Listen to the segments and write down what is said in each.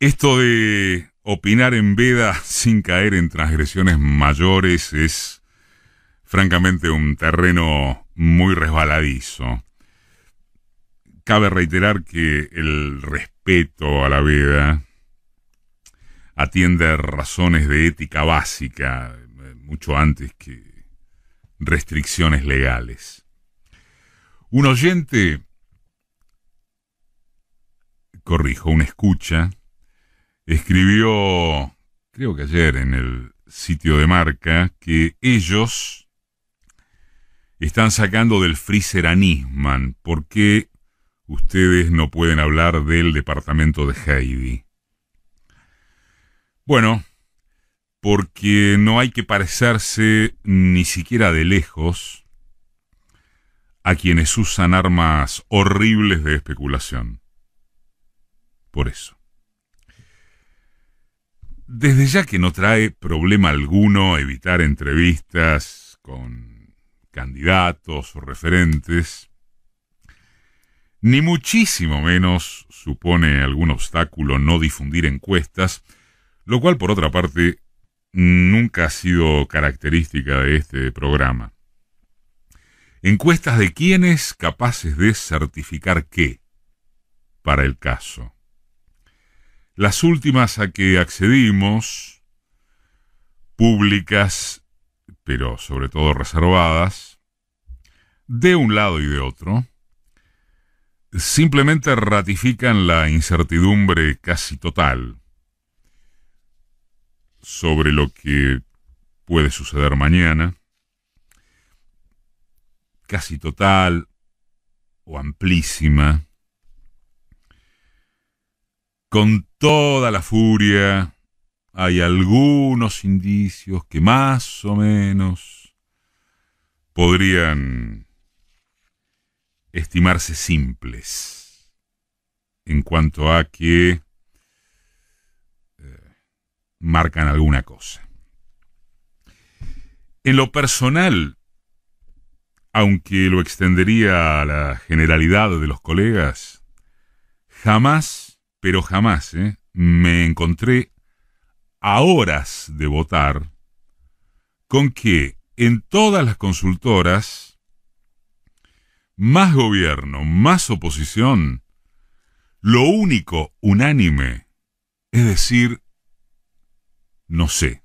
Esto de opinar en veda sin caer en transgresiones mayores es francamente un terreno muy resbaladizo. Cabe reiterar que el respeto a la veda atiende a razones de ética básica mucho antes que restricciones legales. Un oyente, corrijo, una escucha, escribió, creo que ayer en el sitio de marca, que ellos están sacando del freezer a Nisman. ¿Por qué ustedes no pueden hablar del departamento de Heidi? Bueno, porque no hay que parecerse ni siquiera de lejos a quienes usan armas horribles de especulación. Por eso desde ya que no trae problema alguno evitar entrevistas con candidatos o referentes, ni muchísimo menos supone algún obstáculo no difundir encuestas, lo cual por otra parte nunca ha sido característica de este programa. Encuestas de quienes capaces de certificar qué para el caso. Las últimas a que accedimos, públicas, pero sobre todo reservadas, de un lado y de otro, simplemente ratifican la incertidumbre casi total sobre lo que puede suceder mañana, casi total o amplísima, con toda la furia, hay algunos indicios que más o menos podrían estimarse simples en cuanto a que eh, marcan alguna cosa. En lo personal, aunque lo extendería a la generalidad de los colegas, jamás pero jamás ¿eh? me encontré a horas de votar con que en todas las consultoras, más gobierno, más oposición, lo único unánime es decir, no sé.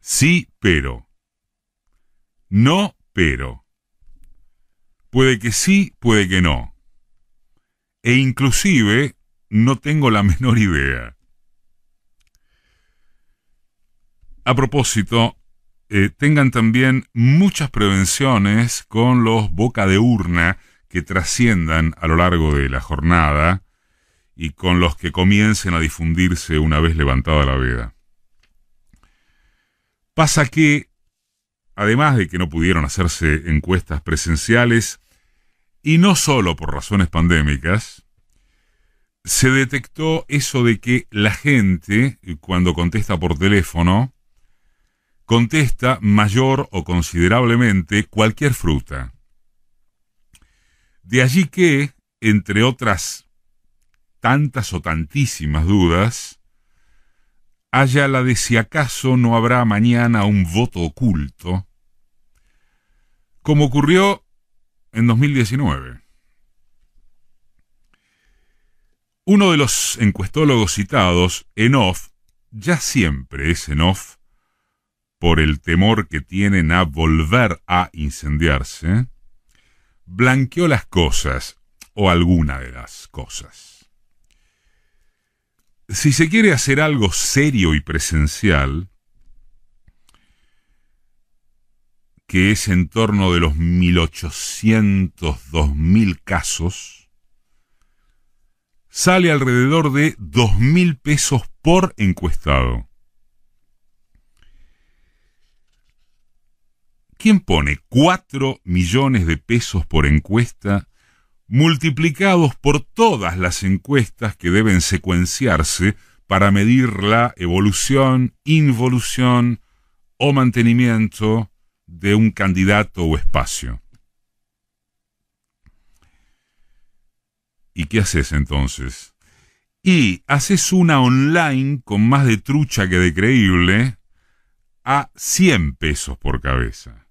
Sí, pero. No, pero. Puede que sí, puede que no e inclusive no tengo la menor idea. A propósito, eh, tengan también muchas prevenciones con los boca de urna que trasciendan a lo largo de la jornada y con los que comiencen a difundirse una vez levantada la veda. Pasa que, además de que no pudieron hacerse encuestas presenciales, y no solo por razones pandémicas, se detectó eso de que la gente, cuando contesta por teléfono, contesta mayor o considerablemente cualquier fruta. De allí que, entre otras tantas o tantísimas dudas, haya la de si acaso no habrá mañana un voto oculto, como ocurrió en 2019. Uno de los encuestólogos citados, Enof, ya siempre es Enof, por el temor que tienen a volver a incendiarse, blanqueó las cosas, o alguna de las cosas. Si se quiere hacer algo serio y presencial, que es en torno de los 1800, 2000 casos, sale alrededor de 2000 pesos por encuestado. ¿Quién pone 4 millones de pesos por encuesta multiplicados por todas las encuestas que deben secuenciarse para medir la evolución, involución o mantenimiento de un candidato o espacio. ¿Y qué haces entonces? Y haces una online con más de trucha que de creíble a 100 pesos por cabeza.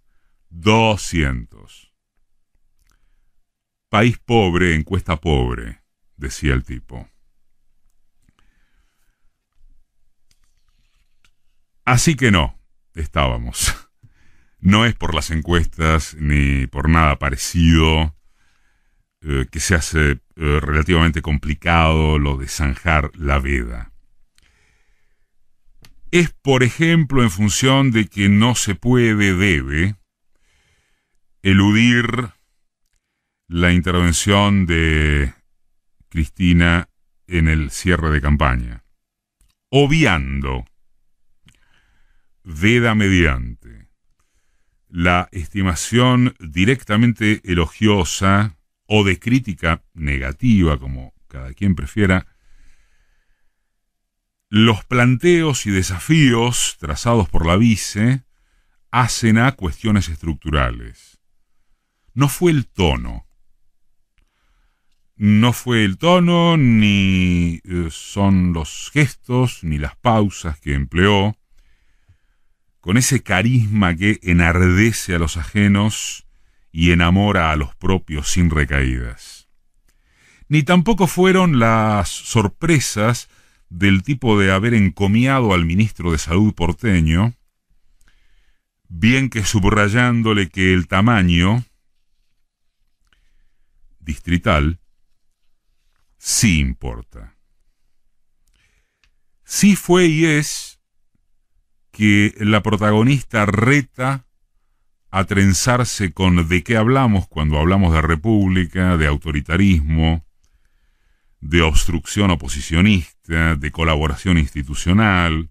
200. País pobre, encuesta pobre, decía el tipo. Así que no, estábamos. No es por las encuestas ni por nada parecido eh, que se hace eh, relativamente complicado lo de zanjar la veda. Es, por ejemplo, en función de que no se puede, debe, eludir la intervención de Cristina en el cierre de campaña, obviando, veda mediante, la estimación directamente elogiosa o de crítica negativa, como cada quien prefiera, los planteos y desafíos trazados por la vice hacen a cuestiones estructurales. No fue el tono. No fue el tono, ni eh, son los gestos, ni las pausas que empleó, con ese carisma que enardece a los ajenos y enamora a los propios sin recaídas. Ni tampoco fueron las sorpresas del tipo de haber encomiado al ministro de Salud porteño, bien que subrayándole que el tamaño distrital sí importa. Sí fue y es que la protagonista reta a trenzarse con de qué hablamos cuando hablamos de república, de autoritarismo, de obstrucción oposicionista, de colaboración institucional,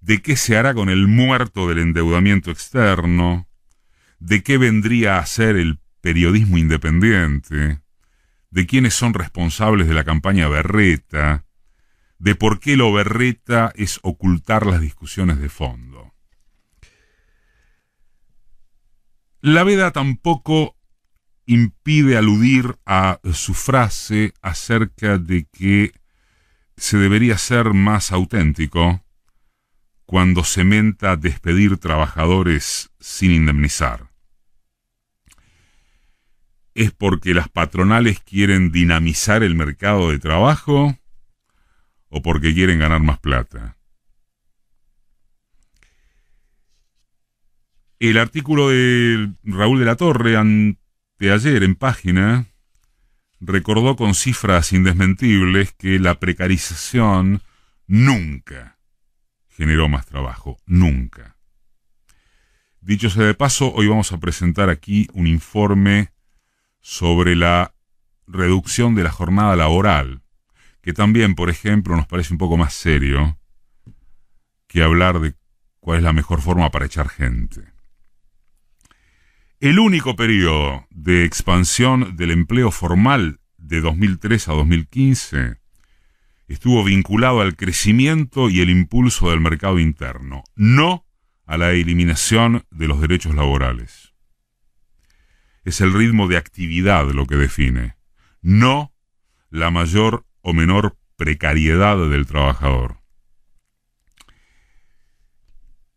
de qué se hará con el muerto del endeudamiento externo, de qué vendría a ser el periodismo independiente, de quiénes son responsables de la campaña Berreta, de por qué lo berreta es ocultar las discusiones de fondo. La veda tampoco impide aludir a su frase acerca de que se debería ser más auténtico cuando se menta despedir trabajadores sin indemnizar. ¿Es porque las patronales quieren dinamizar el mercado de trabajo? o porque quieren ganar más plata. El artículo de Raúl de la Torre anteayer en página recordó con cifras indesmentibles que la precarización nunca generó más trabajo, nunca. Dicho sea de paso, hoy vamos a presentar aquí un informe sobre la reducción de la jornada laboral que también, por ejemplo, nos parece un poco más serio que hablar de cuál es la mejor forma para echar gente. El único periodo de expansión del empleo formal de 2003 a 2015 estuvo vinculado al crecimiento y el impulso del mercado interno, no a la eliminación de los derechos laborales. Es el ritmo de actividad lo que define, no la mayor o menor precariedad del trabajador.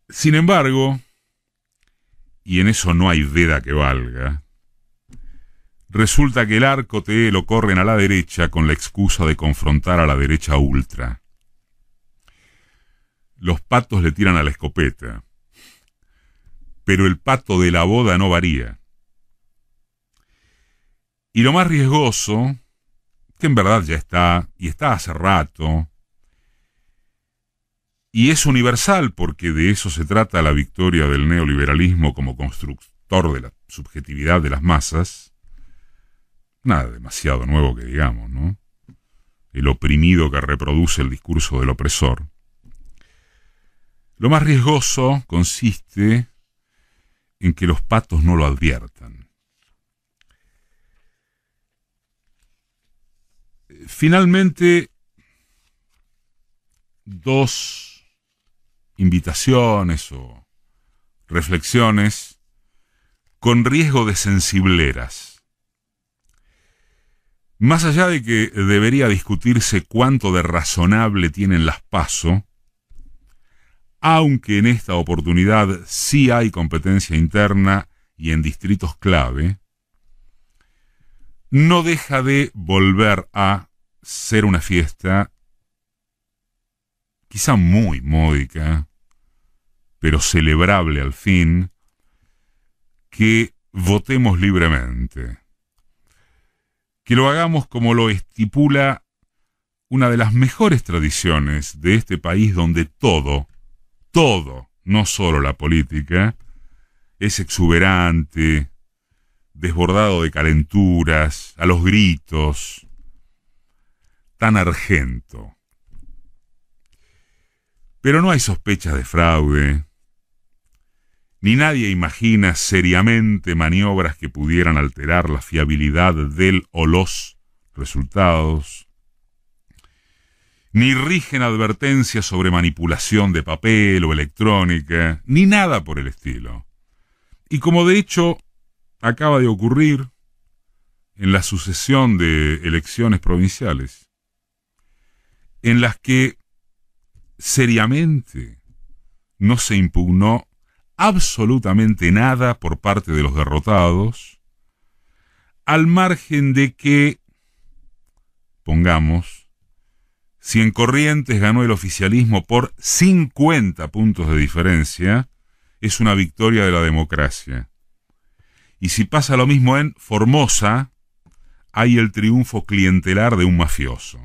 Sin embargo, y en eso no hay veda que valga, resulta que el arco te lo corren a la derecha con la excusa de confrontar a la derecha ultra. Los patos le tiran a la escopeta, pero el pato de la boda no varía. Y lo más riesgoso que en verdad ya está, y está hace rato, y es universal porque de eso se trata la victoria del neoliberalismo como constructor de la subjetividad de las masas, nada demasiado nuevo que digamos, ¿no? El oprimido que reproduce el discurso del opresor. Lo más riesgoso consiste en que los patos no lo adviertan. finalmente, dos invitaciones o reflexiones con riesgo de sensibleras. Más allá de que debería discutirse cuánto de razonable tienen las PASO, aunque en esta oportunidad sí hay competencia interna y en distritos clave, no deja de volver a ser una fiesta quizá muy módica, pero celebrable al fin, que votemos libremente, que lo hagamos como lo estipula una de las mejores tradiciones de este país donde todo, todo, no solo la política, es exuberante, desbordado de calenturas, a los gritos, tan argento. Pero no hay sospechas de fraude, ni nadie imagina seriamente maniobras que pudieran alterar la fiabilidad del o los resultados, ni rigen advertencias sobre manipulación de papel o electrónica, ni nada por el estilo. Y como de hecho acaba de ocurrir en la sucesión de elecciones provinciales, en las que seriamente no se impugnó absolutamente nada por parte de los derrotados, al margen de que, pongamos, si en Corrientes ganó el oficialismo por 50 puntos de diferencia, es una victoria de la democracia. Y si pasa lo mismo en Formosa, hay el triunfo clientelar de un mafioso.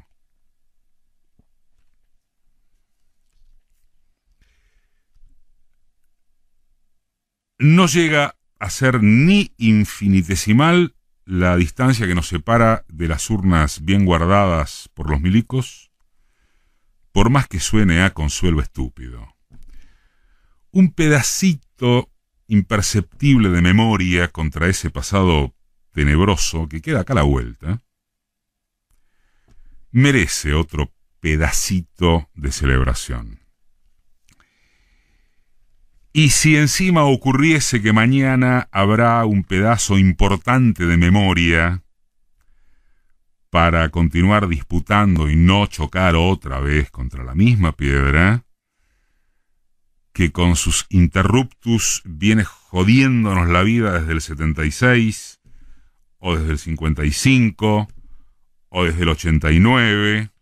No llega a ser ni infinitesimal la distancia que nos separa de las urnas bien guardadas por los milicos, por más que suene a consuelo estúpido. Un pedacito imperceptible de memoria contra ese pasado tenebroso que queda acá a la vuelta, merece otro pedacito de celebración. Y si encima ocurriese que mañana habrá un pedazo importante de memoria para continuar disputando y no chocar otra vez contra la misma piedra, que con sus interruptus viene jodiéndonos la vida desde el 76, o desde el 55, o desde el 89,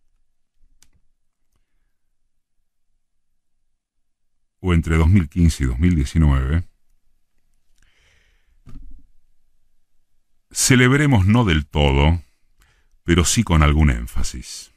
o entre 2015 y 2019, celebremos no del todo, pero sí con algún énfasis.